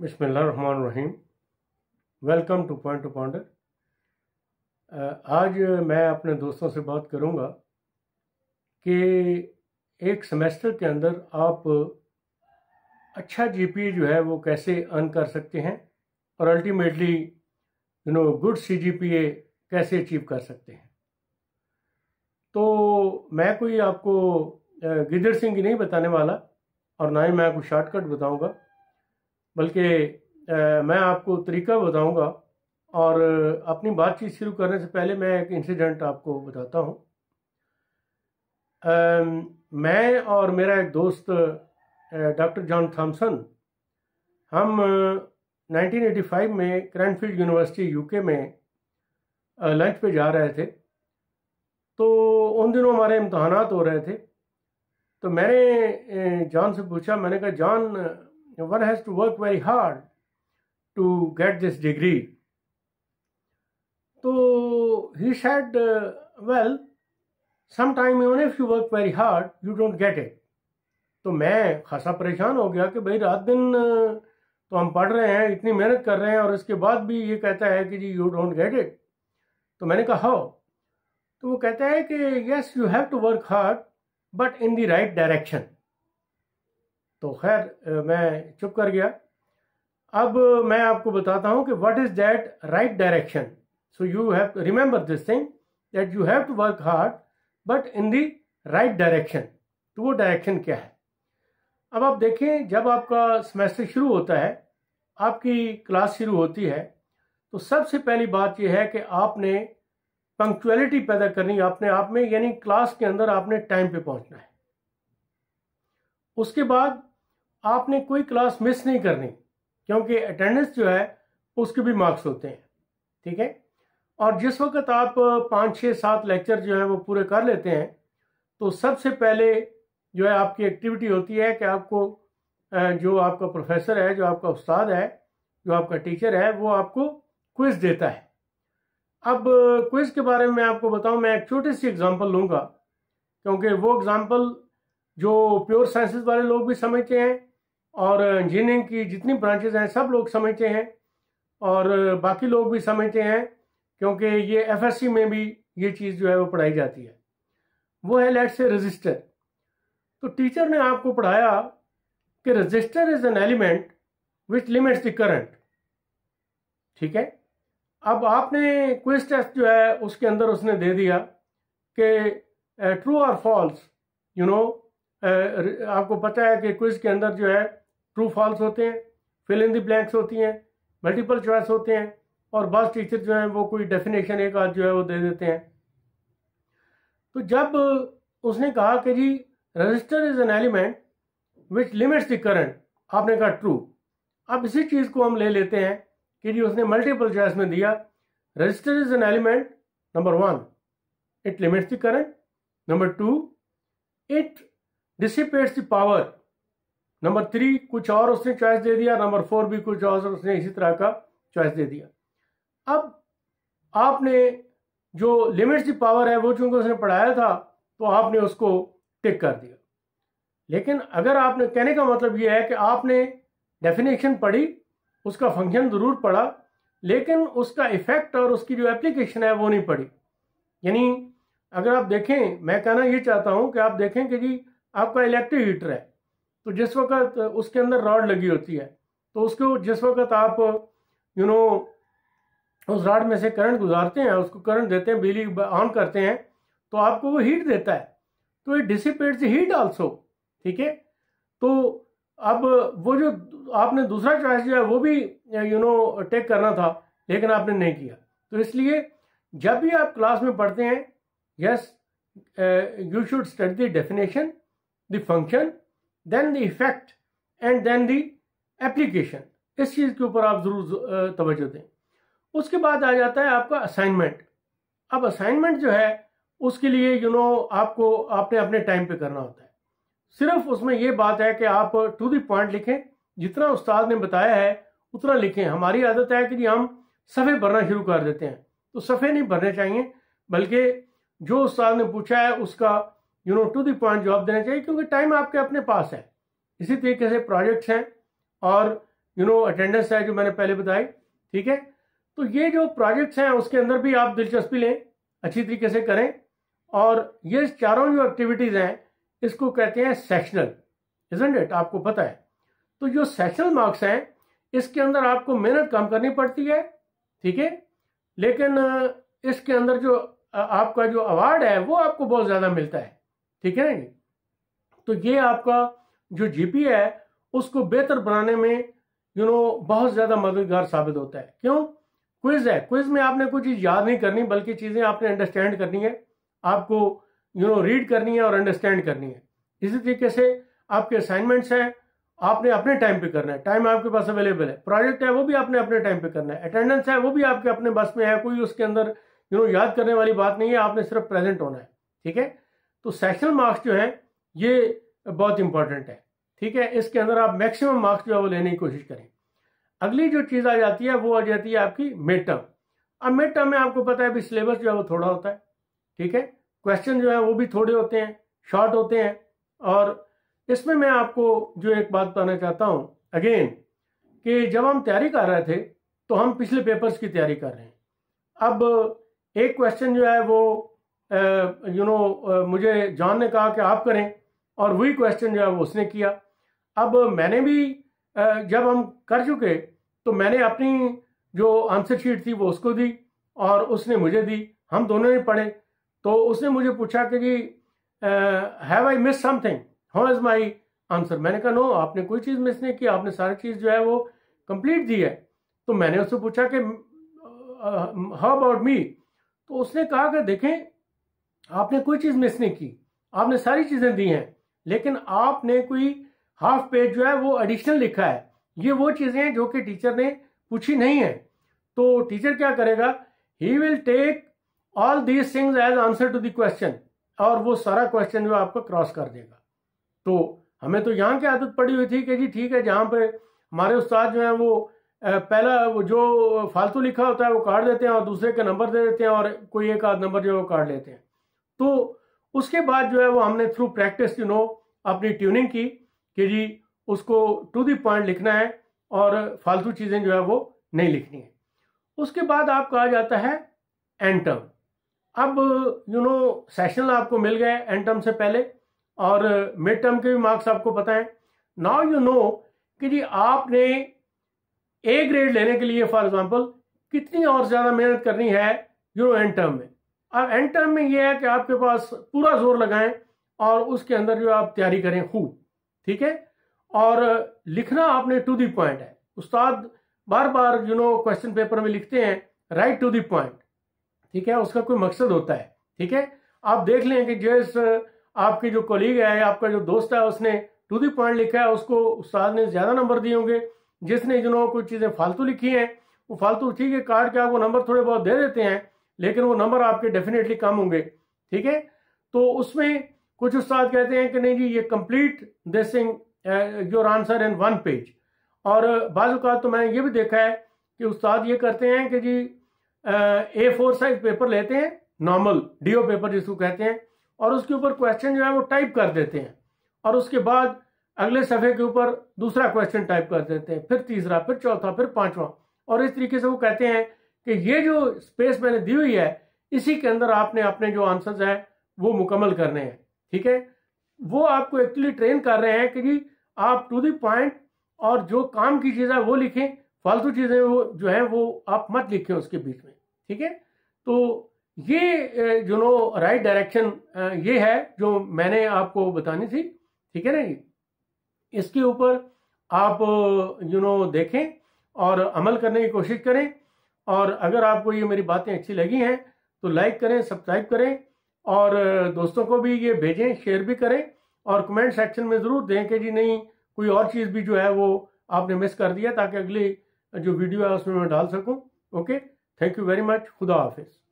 बिस्मिल्लाहमान रहीम welcome to point to point आज मैं अपने दोस्तों से बात करूंगा कि एक सेमेस्टर के अंदर आप अच्छा जीपीए जो है वो कैसे अर्न कर सकते हैं और ultimately you know good CGPA कैसे अचीव कर सकते हैं तो मैं कोई आपको गिदर सिंह की नहीं बताने वाला और ना ही मैं आपको शॉर्टकट बताऊंगा बल्कि मैं आपको तरीका बताऊंगा और अपनी बातचीत शुरू करने से पहले मैं एक इंसिडेंट आपको बताता हूँ मैं और मेरा एक दोस्त डॉक्टर जॉन थॉमसन हम 1985 में क्रैनफील्ड यूनिवर्सिटी यूके में लंच पे जा रहे थे तो उन दिनों हमारे इम्तहान हो रहे थे तो मैंने जॉन से पूछा मैंने कहा John one has to work very hard to get this degree. So he said, uh, well, sometime even if you work very hard, you don't get it. तो मैं खासा परेशान हो गया कि भाई रात दिन uh, तो हम पढ़ रहे हैं इतनी मेहनत कर रहे हैं और इसके बाद भी ये कहता है कि जी यू डोंट गेट इट तो मैंने कहा हाउ तो वो कहता है कि yes you have to work hard but in the right direction तो खैर मैं चुप कर गया अब मैं आपको बताता हूं कि what is that right direction so you have remember this thing that you have to work hard but in the right direction तो वो डायरेक्शन क्या है अब आप देखें जब आपका सेमेस्टर शुरू होता है आपकी क्लास शुरू होती है तो सबसे पहली बात यह है कि आपने पंक्चुअलिटी पैदा करनी अपने आप में यानी क्लास के अंदर आपने टाइम पे पहुंचना है उसके बाद आपने कोई क्लास मिस नहीं करनी क्योंकि अटेंडेंस जो है उसके भी मार्क्स होते हैं ठीक है और जिस वक्त आप पाँच छः सात लेक्चर जो है वो पूरे कर लेते हैं तो सबसे पहले जो है आपकी एक्टिविटी होती है कि आपको जो आपका प्रोफेसर है जो आपका उस्ताद है जो आपका टीचर है वो आपको क्विज देता है अब क्विज के बारे में आपको बताऊं मैं एक छोटी सी एग्जांपल लूंगा क्योंकि वो एग्जांपल जो प्योर साइंसेस वाले लोग भी समझते हैं और इंजीनियरिंग की जितनी ब्रांचेज हैं सब लोग समझते हैं और बाकी लोग भी समझते हैं क्योंकि ये एफएससी में भी ये चीज़ जो है वो पढ़ाई जाती है वो है लेट से रजिस्टर तो टीचर ने आपको पढ़ाया कि register is an element which limits the current ठीक है अब आपने क्विज टेस्ट जो है उसके अंदर उसने दे दिया कि ट्रू और फॉल्स यू नो आपको पता है कि क्विज के अंदर जो है ट्रू फॉल्स होते हैं फिल इन दी ब्लैंक्स होती हैं मल्टीपल चॉइस होते हैं और बस टीचर जो हैं वो कोई डेफिनेशन एक आध जो है वो दे देते हैं तो जब उसने कहा कि जी register is an element which limits the current आपने कहा ट्रू अब इसी चीज़ को हम ले लेते हैं कि जी उसने मल्टीपल चॉइस में दिया register is an element number one it limits the current number two it dissipates the power number three कुछ और उसने चॉइस दे दिया नंबर फोर भी कुछ और उसने इसी तरह का चॉइस दे दिया अब आपने जो लिमिट्स की पावर है वो चूंकि उसने पढ़ाया था तो आपने उसको टिक कर दिया लेकिन अगर आपने कहने का मतलब ये है कि आपने डेफिनेशन पढ़ी उसका फंक्शन ज़रूर पढ़ा लेकिन उसका इफ़ेक्ट और उसकी जो एप्लीकेशन है वो नहीं पढ़ी यानी अगर आप देखें मैं कहना ये चाहता हूँ कि आप देखें कि जी आपका इलेक्ट्रिक हीटर है तो जिस वक्त उसके अंदर रॉड लगी होती है तो उसको जिस वक्त आप यू नो उस रॉड में से करंट गुजारते हैं उसको करंट देते हैं बिजली ऑन करते हैं तो आपको वो हीट देता है तो इट डिसिपेट्स हीट आल्सो ठीक है तो अब वो जो आपने दूसरा चॉइस जो है वो भी यू नो टेक करना था लेकिन आपने नहीं किया तो इसलिए जब भी आप क्लास में पढ़ते हैं yes you should study the definition the function then the effect and then the application इस चीज़ के ऊपर आप ज़रूर तोज्जो दें उसके बाद आ जाता है आपका असाइनमेंट अब असाइनमेंट जो है उसके लिए यू you नो know, आपको आपने अपने टाइम पे करना होता है सिर्फ उसमें यह बात है कि आप टू दी पॉइंट लिखें जितना उस्ताद ने बताया है उतना लिखें हमारी आदत है कि जी हम सफ़े भरना शुरू कर देते हैं तो सफ़े नहीं भरने चाहिए बल्कि जो उस्ताद ने पूछा है उसका यू नो टू पॉइंट जॉब देना चाहिए क्योंकि टाइम आपके अपने पास है इसी तरीके से प्रोजेक्ट्स हैं और यू नो अटेंडेंस है जो मैंने पहले बताई ठीक है तो ये जो प्रोजेक्ट्स हैं उसके अंदर भी आप दिलचस्पी लें अच्छी तरीके से करें और ये चारों जो एक्टिविटीज़ हैं इसको कहते हैं सेक्शनल इजेंट इट आपको पता है तो जो सेक्शनल मार्क्स हैं इसके अंदर आपको मेहनत कम करनी पड़ती है ठीक है लेकिन इसके अंदर जो आपका जो अवार्ड है वो आपको बहुत ज़्यादा मिलता है ठीक है तो ये आपका जो जीपी है उसको बेहतर बनाने में यू नो बहुत ज्यादा मददगार साबित होता है क्यों क्विज है क्विज में आपने कोई चीज याद नहीं करनी बल्कि चीजें आपने अंडरस्टैंड करनी है आपको यू नो रीड करनी है और अंडरस्टैंड करनी है इसी तरीके से आपके असाइनमेंट्स हैं आपने अपने टाइम पे करना है टाइम आपके पास अवेलेबल है प्रोजेक्ट है वो भी आपने अपने टाइम पे करना है अटेंडेंस है वो भी आपके अपने बस में है कोई उसके अंदर यू नो याद करने वाली बात नहीं है आपने सिर्फ प्रेजेंट होना है ठीक है तो सेक्शनल मार्क्स जो है ये बहुत इंपॉर्टेंट है ठीक है इसके अंदर आप मैक्सिमम मार्क्स जो है वो लेने की कोशिश करें अगली जो चीज़ आ जाती है वो आ जाती है आपकी मिड टर्म अब मिड टर्म में आपको पता है भी सिलेबस जो है वो थोड़ा होता है ठीक है क्वेश्चन जो है वो भी थोड़े होते हैं शॉर्ट होते हैं और इसमें मैं आपको जो एक बात बताना चाहता हूँ अगेन कि जब हम तैयारी कर रहे थे तो हम पिछले पेपर्स की तैयारी कर रहे हैं अब एक क्वेश्चन जो है वो यू नो मुझे जॉन ने कहा कि आप करें और वही क्वेश्चन जो है वो उसने किया अब मैंने भी जब हम कर चुके तो मैंने अपनी जो आंसर शीट थी वो उसको दी और उसने मुझे दी हम दोनों ने पढ़े तो उसने मुझे पूछा कि जी have I miss something how is my answer मैंने कहा नो आपने कोई चीज़ मिस नहीं की आपने सारी चीज़ जो है वो कंप्लीट दी है तो मैंने उससे पूछा कि हाउ अबाउट मी तो उसने कहा कि देखें आपने कोई चीज मिस नहीं की आपने सारी चीजें दी हैं लेकिन आपने कोई हाफ पेज जो है वो एडिशनल लिखा है ये वो चीजें हैं जो कि टीचर ने पूछी नहीं है तो टीचर क्या करेगा he will take all these things as answer to the question और वो सारा क्वेश्चन जो आपको क्रॉस कर देगा तो हमें तो यहाँ की आदत पड़ी हुई थी कि जी ठीक है जहाँ पे हमारे उस्ताद जो है वो पहला वो जो फालतू लिखा होता है वो काट देते हैं और दूसरे के नंबर दे देते हैं और कोई एक आध नंबर जो है वो काट लेते हैं तो उसके बाद जो है वो हमने थ्रू प्रैक्टिस यू नो अपनी ट्यूनिंग की कि जी उसको टू दी पॉइंट लिखना है और फालतू चीज़ें जो है वो नहीं लिखनी है उसके बाद आपको आ जाता है एंटम टर्म अब यू नो सेशनल आपको मिल गए एंड टर्म से पहले और मिड टर्म के भी मार्क्स आपको पता है नाउ यू नो कि जी आपने ए ग्रेड लेने के लिए फॉर एग्जांपल कितनी और ज़्यादा मेहनत करनी है यू नो एंड टर्म में अब एंड टर्म में यह है कि आपके पास पूरा जोर लगाएं और उसके अंदर जो आप तैयारी करें खूब ठीक है और लिखना आपने टू दी पॉइंट है उस्ताद बार बार यू नो क्वेश्चन पेपर में लिखते हैं राइट टू दी पॉइंट ठीक है उसका कोई मकसद होता है ठीक है आप देख लें कि जैस आपके जो कोलीग है आपका जो दोस्त है उसने टू दी पॉइंट लिखा है उसको उस्ताद ने ज़्यादा नंबर दिए होंगे जिसने जिन्होंने कोई चीज़ें फालतू लिखी हैं वो फालतू ठीक है कार्ड के आपको नंबर थोड़े बहुत दे देते हैं लेकिन वो नंबर आपके डेफिनेटली कम होंगे ठीक है तो उसमें कुछ उस्ताद कहते हैं कि नहीं जी ये complete this in your answer in one page और बाज़ात तो मैंने ये भी देखा है कि उस्ताद ये करते हैं कि जी ए फोर साइज पेपर लेते हैं नॉर्मल डीओ पेपर जिसको कहते हैं और उसके ऊपर क्वेश्चन जो है वो टाइप कर देते हैं और उसके बाद अगले सफ़े के ऊपर दूसरा क्वेश्चन टाइप कर देते हैं फिर तीसरा फिर चौथा फिर पांचवा और इस तरीके से वो कहते हैं कि ये जो स्पेस मैंने दी हुई है इसी के अंदर आपने अपने जो आंसर्स हैं वो मुकम्मल करने हैं ठीक है वो आपको एक्चुअली ट्रेन कर रहे हैं कि जी आप टू दी पॉइंट और जो काम की चीज़ है वो लिखें फालतू चीज़ें वो जो है वो आप मत लिखें उसके बीच में ठीक है तो ये जो नो राइट डायरेक्शन ये है जो मैंने आपको बतानी थी ठीक है ना जी इसके ऊपर आप यू नो देखें और अमल करने की कोशिश करें और अगर आपको ये मेरी बातें अच्छी लगी हैं तो लाइक करें सब्सक्राइब करें और दोस्तों को भी ये भेजें शेयर भी करें और कमेंट सेक्शन में ज़रूर दें कि जी नहीं कोई और चीज़ भी जो है वो आपने मिस कर दिया ताकि अगली जो वीडियो है उसमें मैं डाल सकूं okay thank you very much खुदा हाफिज़